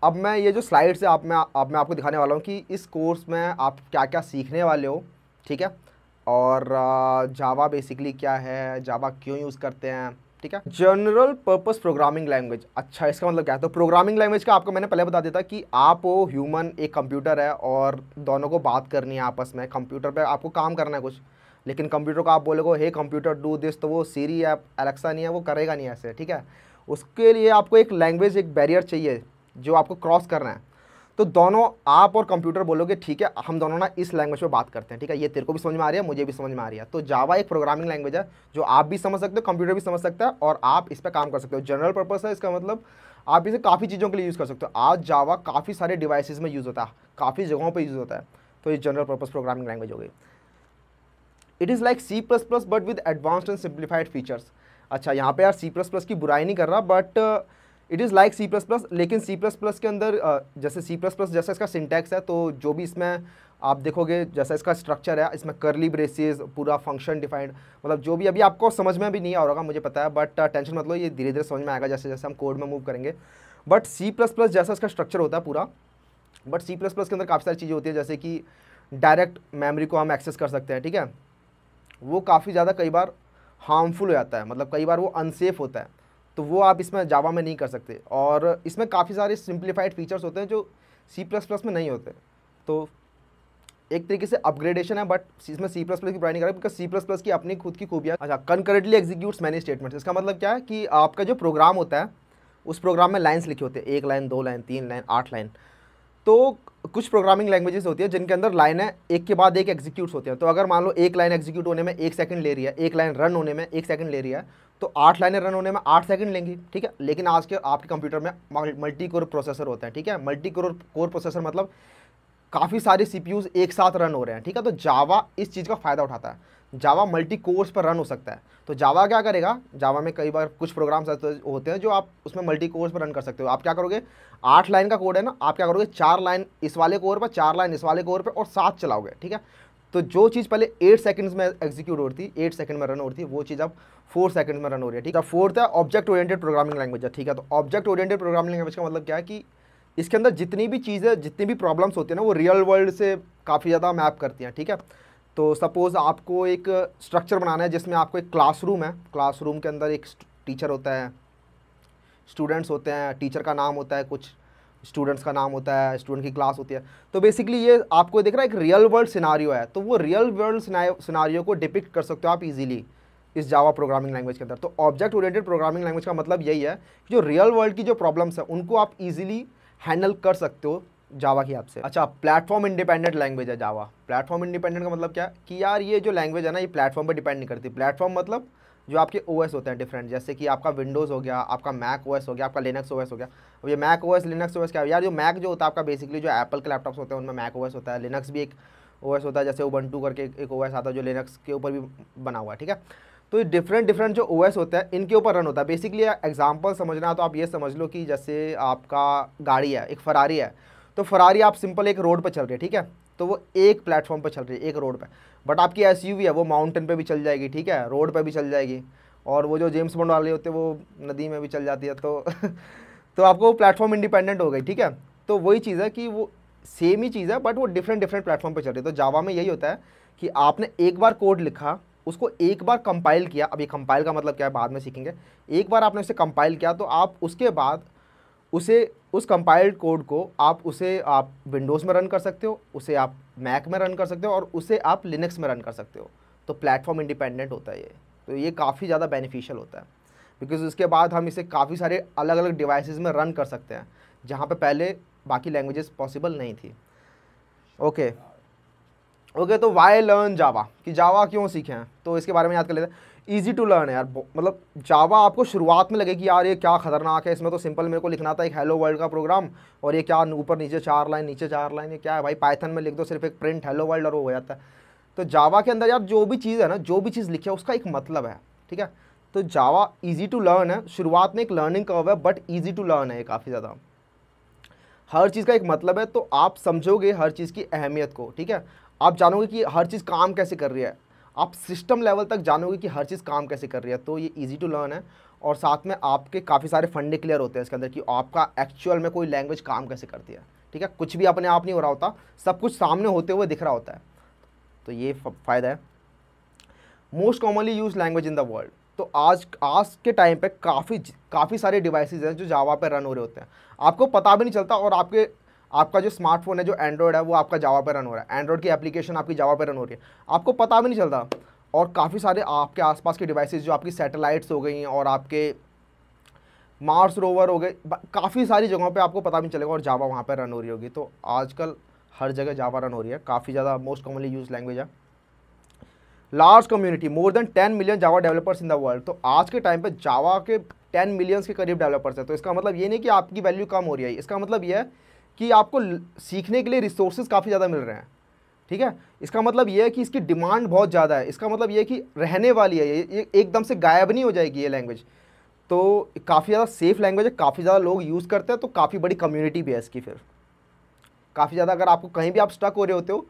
अब मैं ये जो स्लाइड्स है आप मैं अब मैं आपको दिखाने वाला हूँ कि इस कोर्स में आप क्या क्या सीखने वाले हो ठीक है और जावा बेसिकली क्या है जावा क्यों यूज़ करते हैं ठीक है जनरल पर्पस प्रोग्रामिंग लैंग्वेज अच्छा इसका मतलब क्या है तो प्रोग्रामिंग लैंग्वेज का आपको मैंने पहले बता दिया था कि आप वो ह्यूमन एक कंप्यूटर है और दोनों को बात करनी है आपस में कंप्यूटर पर आपको काम करना है कुछ लेकिन कंप्यूटर को आप बोलोगे हे कंप्यूटर डू दिस तो वो सीरी ऐप एलेक्सा नहीं है वो करेगा नहीं ऐसे ठीक है उसके लिए आपको एक लैंग्वेज एक बैरियर चाहिए जो आपको क्रॉस करना है तो दोनों आप और कंप्यूटर बोलोगे ठीक है हम दोनों ना इस लैंग्वेज में बात करते हैं ठीक है ये तेरे को भी समझ में आ रही है मुझे भी समझ में आ रही है तो जावा एक प्रोग्रामिंग लैंग्वेज है जो आप भी समझ सकते हो कंप्यूटर भी समझ सकता है और आप इस पर काम कर सकते हो जनरल पर्पज़ है इसका मतलब आप इसे काफ़ी चीज़ों के लिए यूज़ कर सकते हो आज जावा काफ़ी सारे डिवाइसेस में यूज़ होता है काफ़ी जगहों पर यूज़ होता है तो ये जनरल पर्पज़ प्रोग्रामिंग लैंग्वेज हो गई it is like C plus plus but with advanced and simplified features अच्छा यहाँ पे यार सी प्लस प्लस की बुराई नहीं कर रहा but it is like C plus plus लेकिन सी प्लस प्लस के अंदर uh, जैसे सी प्लस प्लस जैसा इसका सिंटैक्स है तो जो भी इसमें आप देखोगे जैसा इसका स्ट्रक्चर है इसमें करली ब्रेसिस पूरा फंक्शन डिफाइंड मतलब जो भी अभी आपको समझ में भी नहीं आ रहा मुझे पता है बट टेंशन मतलब ये धीरे धीरे समझ में आएगा जैसे जैसे हम कोड में मूव करेंगे बट सी प्लस प्लस जैसा इसका स्ट्रक्चर होता है पूरा बट सी प्लस प्लस के अंदर काफ़ी सारी चीज़ें होती है जैसे कि डायरेक्ट मेमोरी को हम एक्सेस कर सकते हैं ठीक है वो काफ़ी ज़्यादा कई बार हार्मफुल हो जाता है मतलब कई बार वो अनसेफ होता है तो वो आप इसमें जावा में नहीं कर सकते और इसमें काफ़ी सारे सिंप्लीफाइड फीचर्स होते हैं जो सी प्लस प्लस में नहीं होते तो एक तरीके से अपग्रेडेशन है बट इसमें सी प्लस प्लस की प्राइड नहीं कर रहा बिकॉज सी प्लस प्लस की अपनी खुद की खूबियाँ अच्छा कनकरेंटली एग्जीक्यूट्स मैनी स्टेटमेंट्स इसका मतलब क्या है कि आपका जो प्रोग्राम होता है उस प्रोग्राम में लाइन्स लिखे होते हैं एक लाइन दो लाइन तीन लाइन आठ लाइन तो कुछ प्रोग्रामिंग लैंग्वेजेस होती है जिनके अंदर लाइनें एक के बाद एक एग्जीक्यूट होती हैं तो अगर मान लो एक लाइन एग्जीक्यूट होने में एक सेकंड ले रही है एक लाइन रन होने में एक सेकंड ले रही है तो आठ लाइनें रन होने में आठ सेकंड लेंगी ठीक है लेकिन आज के आपके कंप्यूटर में मल्टी कोर प्रोसेसर होता है ठीक है मल्टी कोर कोर प्रोसेसर मतलब काफ़ी सारे सी एक साथ रन हो रहे हैं ठीक है तो जावा इस चीज़ का फ़ायदा उठाता है जावा मल्टी कोर्स पर रन हो सकता है तो जावा क्या करेगा जावा में कई बार कुछ प्रोग्राम्स ऐसे होते हैं जो आप उसमें मल्टी कोर्स पर रन कर सकते हो आप क्या करोगे आठ लाइन का कोड है ना आप क्या करोगे चार लाइन इस वाले कोर पर चार लाइन इस वाले कोर पर और सात चलाओगे ठीक है तो जो चीज़ पहले एट सेकंड्स में एग्जीक्यूट हो रही थी एट सेकंड में रन होती थी वो चीज़ अब फोर सेकंड्स में रन हो रही है ठीक है फोर्थ है ऑब्जेक्ट ओरिएंटेड प्रोग्रामिंग लैंग्वेज है ठीक है तो ऑब्जेक्ट ओरिएंटेड प्रोग्रामिंग लैंग्वेज का मतलब क्या है कि इसके अंदर जितनी भी चीज़ें जितनी भी प्रॉब्लम्स होती है ना वो रियल वर्ल्ड से काफ़ी ज़्यादा मैप करती हैं ठीक है तो सपोज़ आपको एक स्ट्रक्चर बनाना है जिसमें आपको एक क्लासरूम है क्लासरूम के अंदर एक टीचर होता है स्टूडेंट्स होते हैं टीचर का नाम होता है कुछ स्टूडेंट्स का नाम होता है स्टूडेंट की क्लास होती है तो बेसिकली ये आपको देख रहा है एक रियल वर्ल्ड सिनारियो है तो वो रियल वर्ल्ड सिनारियो को डिपिक्ट कर सकते हो आप इजीली इस जावा प्रोग्रामिंग लैंग्वेज के अंदर तो ऑब्जेक्ट ओरिएंटेड प्रोग्रामिंग लैंग्वेज का मतलब यही है कि जो रियल वर्ल्ड की जो प्रॉब्लम्स हैं उनको आप ईजिली हैंडल कर सकते हो जावा की आपसे अच्छा प्लेटफॉर्म इंडिपेंडेंट लैंग्वेज है जावा प्लेटफॉर्म इंडिपेंडेंट का मतलब क्या कि यार ये जो लैंग्वेज है ना ये प्लेटफॉर्म पर डिपेंड नहीं करती प्लेटफॉर्म मतलब जो आपके ओ होते हैं डिफरेंट जैसे कि आपका विंडोज़ हो गया आपका मैक ओ हो गया आपका लिनक्स ओ हो गया अब ये Mac O S Linux O क्या यार जो मैक जो होता है आपका बेसिकली जो एप्पल के लैपटॉप्स होते हैं उनमें मैक ओ होता है लिनक्स भी एक ओ होता है जैसे ओबन करके एक ओ आता है जो लिनक्स के ऊपर भी बना हुआ है ठीक है तो ये डिफरेंट डिफरेंट जो ओ होता है इनके ऊपर रन होता है बेसिकली एग्जाम्पल समझना तो आप ये समझ लो कि जैसे आपका गाड़ी है एक फरारी है तो फरारी आप सिंपल एक रोड पर चल रही है ठीक है तो वो एक प्लेटफॉर्म पर चल रही है एक रोड पर बट आपकी एस है वो माउंटेन पर भी चल जाएगी ठीक है रोड पर भी चल जाएगी और वो जो जेम्स बॉन्ड वाले होते हैं वो नदी में भी चल जाती है तो (laughs) तो आपको प्लेटफॉर्म इंडिपेंडेंट हो गई ठीक है तो वही चीज़ है कि वो सेम ही चीज़ है बट वो डिफरेंट डिफरेंट प्लेटफॉर्म पर चल रही है तो जावा में यही होता है कि आपने एक बार कोड लिखा उसको एक बार कंपाइल किया अभी कंपाइल का मतलब क्या है बाद में सीखेंगे एक बार आपने उसे कंपाइल किया तो आप उसके बाद उसे उस कंपाइल्ड कोड को आप उसे आप विंडोज़ में रन कर सकते हो उसे आप मैक में रन कर सकते हो और उसे आप लिनक्स में रन कर सकते हो तो प्लेटफॉर्म इंडिपेंडेंट होता है ये तो ये काफ़ी ज़्यादा बेनिफिशियल होता है बिकॉज उसके बाद हम इसे काफ़ी सारे अलग अलग डिवाइसेस में रन कर सकते हैं जहाँ पे पहले बाकी लैंग्वेजेस पॉसिबल नहीं थी ओके okay. ओके okay, तो वाई लर्न जावा कि जावा क्यों सीखें तो इसके बारे में याद कर लेते हैं ईजी टू लर्न है यार मतलब जावा आपको शुरुआत में लगे कि यार ये क्या खतरनाक है इसमें तो सिंपल मेरे को लिखना था एक हेलो वर्ल्ड का प्रोग्राम और ये क्या ऊपर नीचे चार लाइन नीचे चार लाइन ये क्या है भाई पाइथन में लिख दो सिर्फ एक प्रिंट हेलो वर्ल्ड और वो हो जाता है तो जावा के अंदर यार जो भी चीज़ है ना जो भी चीज़ लिखी है उसका एक मतलब है ठीक है तो जावा ईजी टू लर्न है शुरुआत में एक लर्निंग कर्व है बट ईजी टू लर्न है ये काफ़ी ज़्यादा हर चीज़ का एक मतलब है तो आप समझोगे हर चीज़ की अहमियत को ठीक है आप जानोगे कि हर चीज़ काम कैसे कर रही है आप सिस्टम लेवल तक जानोगे कि हर चीज़ काम कैसे कर रही है तो ये ईजी टू लर्न है और साथ में आपके काफ़ी सारे फंडे क्लियर होते हैं इसके अंदर कि आपका एक्चुअल में कोई लैंग्वेज काम कैसे करती है ठीक है कुछ भी अपने आप नहीं हो रहा होता सब कुछ सामने होते हुए दिख रहा होता है तो ये फ़ायदा है most commonly use language in the world तो आज आज के टाइम पे काफ़ी काफ़ी सारे डिवाइसेज हैं जो जावा पे रन हो रहे होते हैं आपको पता भी नहीं चलता और आपके आपका जो स्मार्टफोन है जो एंड्रॉयड है वो आपका जावा पर रन हो रहा है एंड्रॉयड की एप्लीकेशन आपकी जावा पर रन हो रही है आपको पता भी नहीं चलता और काफ़ी सारे आपके आसपास के डिवाइसेस जो आपकी सैटेलाइट्स हो गई हैं और आपके मार्स रोवर हो गए काफ़ी सारी जगहों पे आपको पता भी नहीं चलेगा और जावा वहाँ पर रन हो रही होगी तो आजकल हर जगह जावा रन हो रही है काफ़ी ज़्यादा मोस्ट कॉमनली यूज लैंग्वेज है large community more than ten million Java developers in the world तो आज के टाइम पर जावा के टेन मिलियंस के करीब डेवलपर्स हैं तो इसका मतलब ये नहीं कि आपकी वैल्यू कम हो रही है इसका मतलब ये है कि आपको सीखने के लिए रिसोर्सेज काफ़ी ज़्यादा मिल रहे हैं ठीक है इसका मतलब यह है कि इसकी डिमांड बहुत ज़्यादा है इसका मतलब यह है कि रहने वाली है ये, एकदम से गायब नहीं हो जाएगी ये लैंग्वेज तो काफ़ी ज़्यादा सेफ लैंग्वेज है काफ़ी ज़्यादा लोग यूज़ करते हैं तो काफ़ी बड़ी कम्युनिटी भी है इसकी फिर काफ़ी ज़्यादा अगर आपको कहीं भी आप स्टक हो रहे होते हो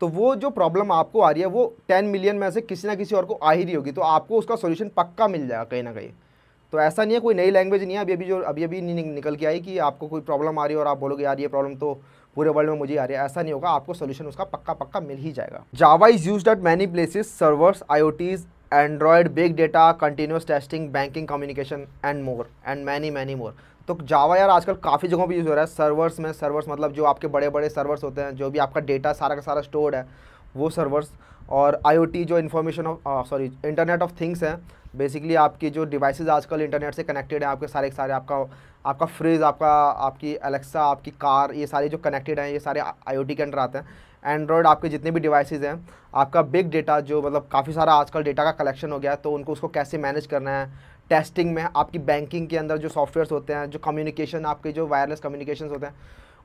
तो वो जो प्रॉब्लम आपको आ रही है वो टेन मिलियन में से किसी ना किसी और को आ ही रही होगी तो आपको उसका सोल्यूशन पक्का मिल जाएगा कहीं ना कहीं तो ऐसा नहीं है कोई नई लैंग्वेज नहीं है अभी अभी जो अभी अभी नहीं निकल के आई कि आपको कोई प्रॉब्लम आ रही है और आप बोलोगे यार ये प्रॉब्लम तो पूरे वर्ल्ड में मुझे आ रही है ऐसा नहीं होगा आपको सोल्यूशन उसका पक्का पक्का मिल ही जाएगा Java is use at many places servers टीज़ android big data continuous testing banking communication and more and many many more तो जावा यार आजकल काफ़ी जगहों पे यूज़ हो रहा है सर्वर्स में सर्वर्स मतलब जो आपके बड़े बड़े सर्वर्स होते हैं जो भी आपका डेटा सारा का सारा स्टोर्ड है वो सर्वर्स और आईओटी जो information of sorry internet of things हैं बेसिकली आपकी जो डिवाइसेज आजकल इंटरनेट से कनेक्टेड है आपके सारे के सारे आपका आपका फ्रिज आपका आपकी अलेक्सा आपकी कार ये सारे जो कनेक्टेड हैं ये सारे आई के अंडर आते हैं एंड्रॉयड आपके जितने भी डिवाइसेज हैं आपका बिग डेटा जो मतलब काफ़ी सारा आजकल डेटा का कलेक्शन हो गया है तो उनको उसको कैसे मैनेज करना है टेस्टिंग में आपकी बैंकिंग के अंदर जो सॉफ्टवेयर्स होते हैं जो कम्युनिकेशन आपके जो वायरलेस कम्युनिकेशन होते हैं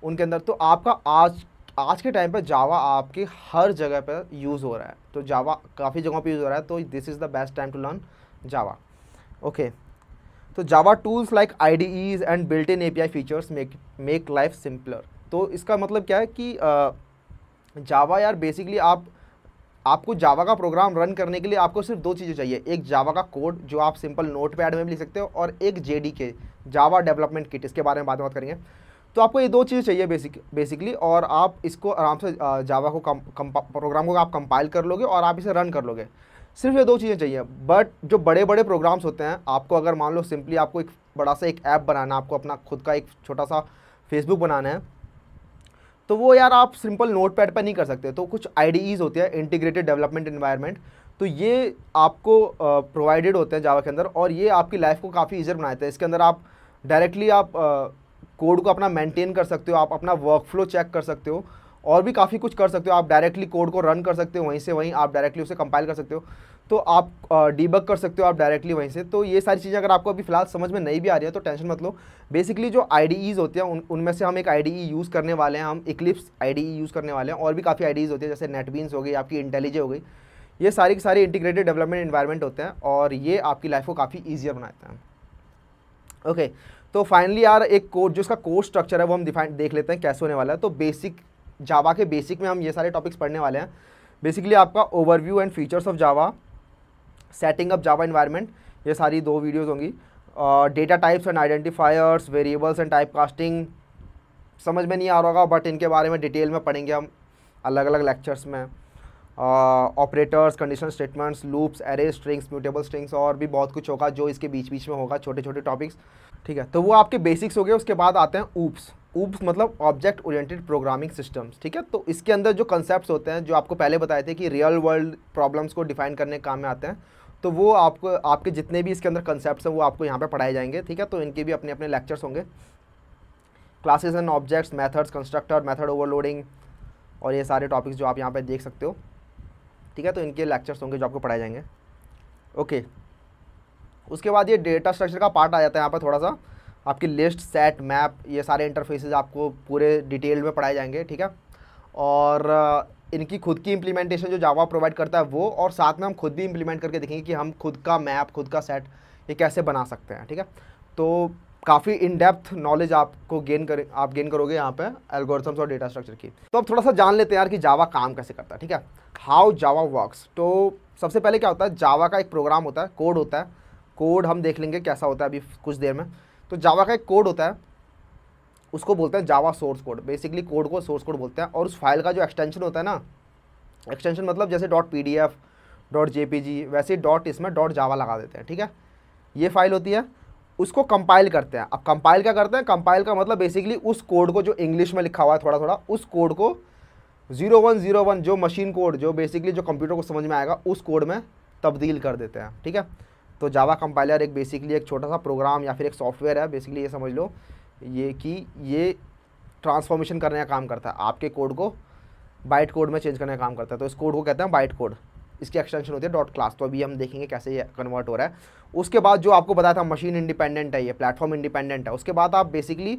उनके अंदर तो आपका आज आज के टाइम पर जावा आपके हर जगह पर यूज़ हो रहा है तो जावा काफ़ी जगहों पर यूज़ हो रहा है तो this is the best time to learn Java okay तो Java tools like IDEs and built-in API features make make life simpler तो इसका मतलब क्या है कि जावा यार बेसिकली आप आपको जावा का प्रोग्राम रन करने के लिए आपको सिर्फ दो चीज़ें चाहिए एक जावा का कोड जो आप सिंपल नोट पैड में भी लिख सकते हो और एक जे डी के जावा डेवलपमेंट किट इसके बारे में बात बात करेंगे तो आपको ये दो चीज़ें चाहिए बेसिक बेसिकली और आप इसको आराम से जावा को कम, कम प्रोग्राम को आप कंपाइल कर लोगे और आप इसे रन कर लोगे सिर्फ ये दो चीज़ें चाहिए बट जो बड़े बड़े प्रोग्राम्स होते हैं आपको अगर मान लो सिंपली आपको एक बड़ा सा एक ऐप बनाना है आपको अपना खुद का एक छोटा सा फेसबुक बनाना है तो वो यार आप सिंपल नोट पैड पर नहीं कर सकते तो कुछ आईडीज़ होती है इंटीग्रेटेड डेवलपमेंट इन्वायरमेंट तो ये आपको प्रोवाइडेड होते हैं जावा के अंदर और ये आपकी लाइफ को काफ़ी ईजियर बनाते हैं इसके अंदर आप डायरेक्टली आप कोड को अपना मेंटेन कर सकते हो आप अपना वर्क फ्लो चेक कर सकते हो और भी काफ़ी कुछ कर सकते हो आप डायरेक्टली कोड को रन कर सकते हो वहीं से वहीं आप डायरेक्टली उसे कंपाइल कर सकते हो तो आप डीबग कर सकते हो आप डायरेक्टली वहीं से तो ये सारी चीज़ें अगर आपको अभी फिलहाल समझ में नहीं भी आ रही है तो टेंशन मत लो बेसिकली जो आई होती हैं उन उनमें से हम एक आई यूज़ करने वाले हैं हम इक्लिप्स आई यूज़ करने वाले हैं और भी काफ़ी आई होती हैं जैसे नेटबीन्स हो गई आपकी इंटेलिजे हो गई ये सारी के सारी इंटीग्रेटेड डेवलपमेंट इन्वायरमेंट होते हैं और ये आपकी लाइफ को काफ़ी ईजियर बनाते हैं ओके okay, तो फाइनली यार एक कोड जो इसका कोड स्ट्रक्चर है वो हम डिफाइन देख लेते हैं कैसे होने वाला है तो बेसिक जावा के बेसिक में हम ये सारे टॉपिक्स पढ़ने वाले हैं बेसिकली आपका overview and features of Java setting up Java environment ये सारी दो वीडियोज़ होंगी data types and identifiers variables and type casting समझ में नहीं आ रहा होगा बट इनके बारे में डिटेल में पढ़ेंगे हम अलग अलग लेक्चर्स में operators condition statements loops array strings mutable strings और भी बहुत कुछ होगा जो इसके बीच बीच में होगा छोटे छोटे टॉपिक्स ठीक है तो वो आपके बेसिक्स हो गए उसके बाद आते हैं ऊप्स ऊब्स मतलब ऑब्जेक्ट ओरिएंटेड प्रोग्रामिंग सिस्टम्स ठीक है तो इसके अंदर जो कंसेप्ट होते हैं जो आपको पहले बताए थे कि रियल वर्ल्ड प्रॉब्लम्स को डिफाइन करने काम में आते हैं तो वो आपको आपके जितने भी इसके अंदर कंसेप्ट हैं वो आपको यहाँ पर पढ़ाए जाएंगे ठीक है तो इनके भी अपने अपने लेक्चर्स होंगे classes and objects methods constructor method overloading और ये सारे टॉपिक्स जो आप यहाँ पर देख सकते हो ठीक है तो इनके लेक्चर्स होंगे जो आपको पढ़ाए जाएंगे ओके उसके बाद ये डेटा स्ट्रक्चर का पार्ट आ जाता है यहाँ पर थोड़ा सा आपकी लिस्ट सेट मैप ये सारे इंटरफेसेस आपको पूरे डिटेल में पढ़ाए जाएंगे ठीक है और इनकी खुद की इम्प्लीमेंटेशन जो जावा प्रोवाइड करता है वो और साथ में हम खुद भी इम्प्लीमेंट करके देखेंगे कि हम खुद का मैप खुद का सेट ये कैसे बना सकते हैं ठीक है तो काफ़ी इन डेप्थ नॉलेज आपको गेन कर आप गेन करोगे यहाँ पे एल्गोरिथम्स और डेटा स्ट्रक्चर की तो अब थोड़ा सा जान लेते हैं यार कि जावा काम कैसे करता है ठीक है हाउ जावा वर्क्स तो सबसे पहले क्या होता है जावा का एक प्रोग्राम होता है कोड होता है कोड हम देख लेंगे कैसा होता है अभी कुछ देर में तो जावा का एक कोड होता है उसको बोलते हैं Java source code basically code को सोर्स कोड बोलते हैं और उस फाइल का जो एक्सटेंशन होता है ना एक्सटेंशन मतलब जैसे dot P D F dot J P G वैसे डॉट इसमें डॉट जावा लगा देते हैं ठीक है ये फाइल होती है उसको कंपाइल करते हैं अब कंपाइल क्या करते हैं कंपाइल का मतलब बेसिकली उस कोड को जो इंग्लिश में लिखा हुआ है थोड़ा थोड़ा उस कोड को जीरो वन जीरो वन जो मशीन कोड जो बेसिकली जो कंप्यूटर को समझ में आएगा उस कोड में तब्दील कर देते हैं ठीक है तो जावा कंपाइलर एक बेसिकली एक छोटा सा प्रोग्राम या फिर एक सॉफ्टवेयर है बेसिकली ये समझ लो ये कि ये ट्रांसफॉर्मेशन करने का काम करता है आपके कोड को बाइट कोड में चेंज करने का काम करता है तो इस कोड को कहते हैं बाइट कोड इसकी एक्सटेंशन होती है डॉट क्लास तो अभी हम देखेंगे कैसे ये कन्वर्ट हो रहा है उसके बाद जो आपको बताया था मशीन इंडिपेंडेंट है ये प्लेटफॉर्म इंडिपेंडेंट है उसके बाद आप बेसिकली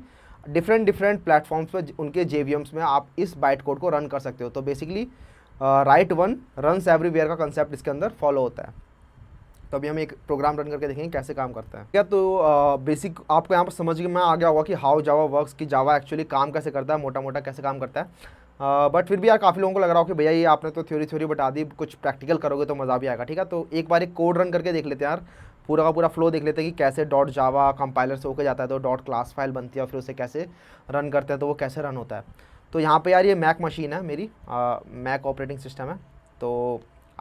डिफरेंट डिफरेंट प्लेटफॉर्म्स पर उनके जे में आप इस बाइट कोड को रन कर सकते हो तो basically write one runs everywhere का कंसेप्ट इसके अंदर फॉलो होता है तो अभी हम एक प्रोग्राम रन करके देखेंगे कैसे काम करता है क्या तो बेसिक आपको यहाँ पर समझ में आ गया होगा कि हाउ जावा वर्क्स की जावा एक्चुअली काम कैसे करता है मोटा मोटा कैसे काम करता है बट फिर भी यार काफ़ी लोगों को लग रहा हो कि भैया ये आपने तो थ्योरी थ्योरी बता दी कुछ प्रैक्टिकल करोगे तो मज़ा भी आएगा ठीक है तो एक बार एक कोड रन करके देख लेते हैं यार पूरा का पूरा फ्लो देख लेते हैं कि कैसे डॉट जावा कंपाइलर से होकर जाता है तो डॉट क्लास फाइल बनती है और फिर उसे कैसे रन करते हैं तो वो कैसे रन होता है तो यहाँ पर यार ये मैक मशीन है मेरी मैक ऑपरेटिंग सिस्टम है तो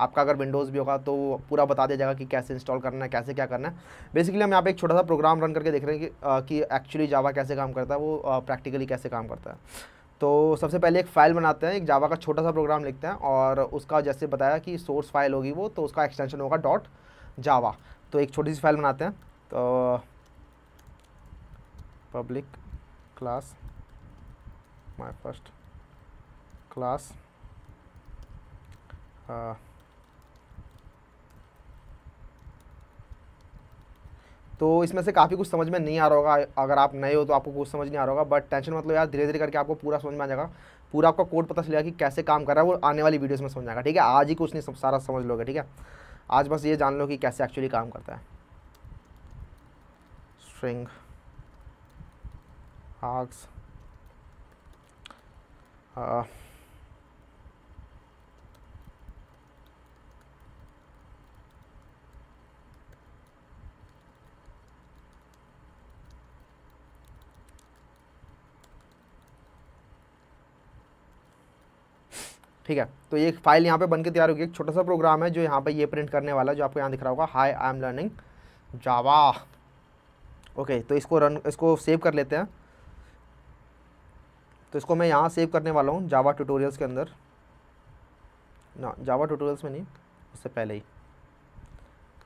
आपका अगर विंडोज़ भी होगा तो पूरा बता दिया जाएगा कि कैसे इंस्टॉल करना है कैसे क्या करना है बेसिकली हम यहाँ पे एक छोटा सा प्रोग्राम रन करके देख रहे हैं कि एक्चुअली जावा कैसे काम करता है वो प्रैक्टिकली कैसे काम करता है तो सबसे पहले एक फ़ाइल बनाते हैं एक जावा का छोटा सा प्रोग्राम लिखते हैं और उसका जैसे बताया कि सोर्स फाइल होगी वो तो उसका एक्सटेंशन होगा डॉट जावा तो एक छोटी सी फाइल बनाते हैं तो public class my first class तो इसमें से काफ़ी कुछ समझ में नहीं आ रहा होगा अगर आप नए हो तो आपको कुछ समझ नहीं आ रहा होगा बट टेंशन मतलब यार धीरे धीरे करके आपको पूरा समझ में आ जाएगा पूरा आपका कोड पता चलेगा कि कैसे काम कर रहा है वो आने वाली वीडियोस में समझ आएगा ठीक है आज ही कुछ नहीं सारा समझ लोगे ठीक है आज बस ये जान लो कि कैसे एक्चुअली काम करता है स्ट्रिंग आर्क्स ठीक है तो ये फाइल यहाँ पे बन के तैयार होगी एक छोटा सा प्रोग्राम है जो यहाँ पे ये प्रिंट करने वाला है जो आपको यहाँ दिख रहा होगा hi I am learning Java okay तो इसको रन इसको सेव कर लेते हैं तो इसको मैं यहाँ सेव करने वाला हूँ जावा ट्यूटोरियल्स के अंदर ना जावा ट्यूटोरियल्स में नहीं उससे पहले ही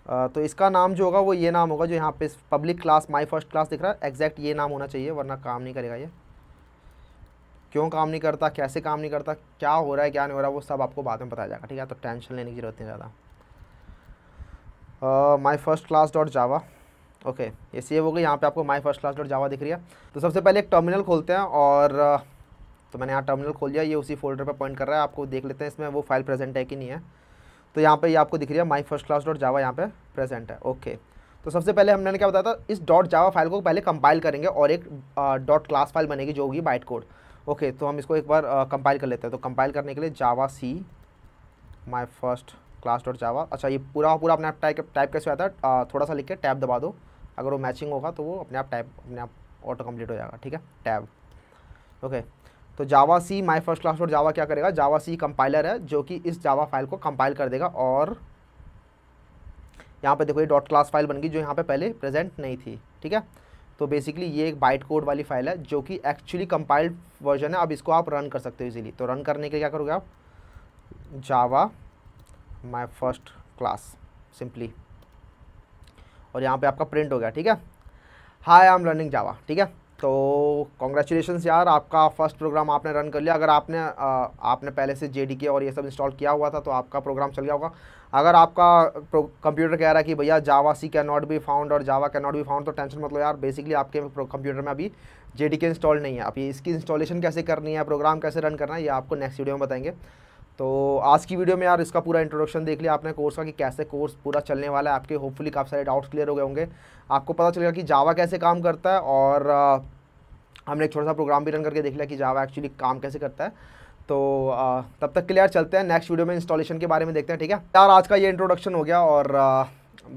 आ, तो इसका नाम जो होगा वो ये नाम होगा जो यहाँ पे public class my first class दिख रहा है एग्जैक्ट ये नाम होना चाहिए वरना काम नहीं करेगा ये क्यों काम नहीं करता कैसे काम नहीं करता क्या हो रहा है क्या नहीं हो रहा है वो सब आपको बाद में बताया जाएगा ठीक है तो टेंशन लेने की ज़रूरत नहीं ज़्यादा my first class dot Java okay ये सी हो गई यहाँ पे आपको my first class dot Java दिख रही है तो सबसे पहले एक टर्मिनल खोलते हैं और तो मैंने यहाँ टर्मिनल खोल लिया ये उसी फोल्डर पर पॉइंट कर रहा है आपको देख लेते हैं इसमें वो फाइल प्रेजेंट है कि नहीं है तो यहाँ पे ये आपको दिख रही है my first class dot Java यहाँ पे प्रेजेंट है ओके तो सबसे पहले हमने क्या बताया था इस डॉट जावा फाइल को पहले कंपाइल करेंगे और एक डॉट क्लास फाइल बनेगी जो होगी बाइट कोड ओके तो हम इसको एक बार कंपाइल कर लेते हैं तो कंपाइल करने के लिए Java C my first class dot Java अच्छा ये पूरा पूरा अपने आप टाइप टाइप कैसे आता है थोड़ा सा लिख के टैब दबा दो अगर वो मैचिंग होगा तो वो अपने आप टाइप अपने आप ऑटो कम्प्लीट हो जाएगा ठीक है टैब ओके तो Java C my first class dot Java क्या करेगा जावा सी कंपाइलर है जो कि इस जावा फाइल को कंपाइल कर देगा और यहाँ पे देखो ये डॉट क्लास फाइल बन गई जो यहाँ पे पहले प्रेजेंट नहीं थी ठीक है तो बेसिकली ये एक बाइट कोड वाली फाइल है जो कि एक्चुअली कंपाइल्ड वर्जन है अब इसको आप रन कर सकते हो इजीली तो रन करने के लिए क्या करोगे आप Java my first class simply और यहाँ पे आपका प्रिंट हो गया ठीक है hi I am learning Java ठीक है तो कॉन्ग्रेचुलेशन यार आपका फर्स्ट प्रोग्राम आपने रन कर लिया अगर आपने आ, आपने पहले से जे और ये सब इंस्टॉल किया हुआ था तो आपका प्रोग्राम चल गया होगा अगर आपका कंप्यूटर कह रहा है कि भैया Java C can not be found और Java can not be found तो टेंशन मतलब यार बेसिकली आपके कंप्यूटर में अभी जे इंस्टॉल नहीं है अभी इसकी इंस्टॉलेशन कैसे करनी है प्रोग्राम कैसे रन करना है ये आपको नेक्स्ट वीडियो में बताएंगे तो आज की वीडियो में यार इसका पूरा इंट्रोडक्शन देख लिया आपने कोर्स का कि कैसे कोर्स पूरा चलने वाला है आपके होपफुली काफ़ी सारे डाउट्स क्लियर हो गए होंगे आपको पता चलेगा कि जावा कैसे काम करता है और हमने एक छोटा सा प्रोग्राम भी रन करके देख लिया कि जावा एक्चुअली काम कैसे करता है तो तब तक क्लियर चलते हैं नेक्स्ट वीडियो में इंस्टॉलेशन के बारे में देखते हैं ठीक है यार आज का ये इंट्रोडक्शन हो गया और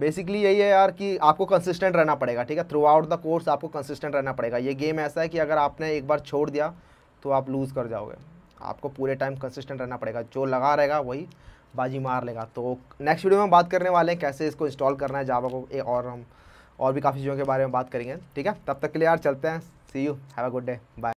बेसिकली यही है यार कि आपको कंसिस्टेंट रहना पड़ेगा ठीक है थ्रू आउट द कोर्स आपको कंसिस्टेंट रहना पड़ेगा ये गेम ऐसा है कि अगर आपने एक बार छोड़ दिया तो आप लूज़ कर जाओगे आपको पूरे टाइम कंसिस्टेंट रहना पड़ेगा जो लगा रहेगा वही बाजी मार लेगा तो नेक्स्ट वीडियो में हम बात करने वाले हैं कैसे इसको इंस्टॉल करना है जावा को और हम और भी काफ़ी चीज़ों के बारे में बात करेंगे ठीक है तब तक के लिए यार चलते हैं see you have a good day bye